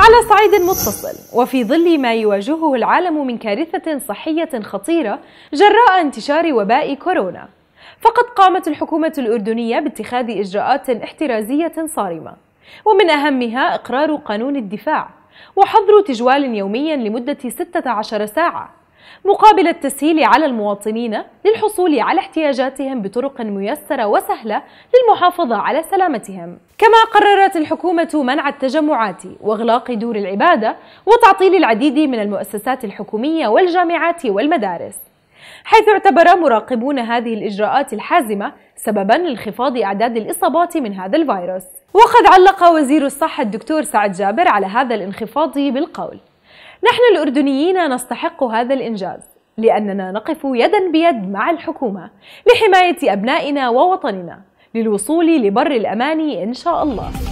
على صعيد متصل وفي ظل ما يواجهه العالم من كارثة صحية خطيرة جراء انتشار وباء كورونا فقد قامت الحكومة الأردنية باتخاذ إجراءات احترازية صارمة ومن أهمها إقرار قانون الدفاع وحظر تجوال يومي لمدة 16 ساعة مقابل التسهيل على المواطنين للحصول على احتياجاتهم بطرق ميسرة وسهلة للمحافظة على سلامتهم كما قررت الحكومة منع التجمعات واغلاق دور العبادة وتعطيل العديد من المؤسسات الحكومية والجامعات والمدارس حيث اعتبر مراقبون هذه الإجراءات الحازمة سببا لانخفاض أعداد الإصابات من هذا الفيروس وقد علق وزير الصحة الدكتور سعد جابر على هذا الانخفاض بالقول نحن الأردنيين نستحق هذا الإنجاز لأننا نقف يدا بيد مع الحكومة لحماية أبنائنا ووطننا للوصول لبر الأمان إن شاء الله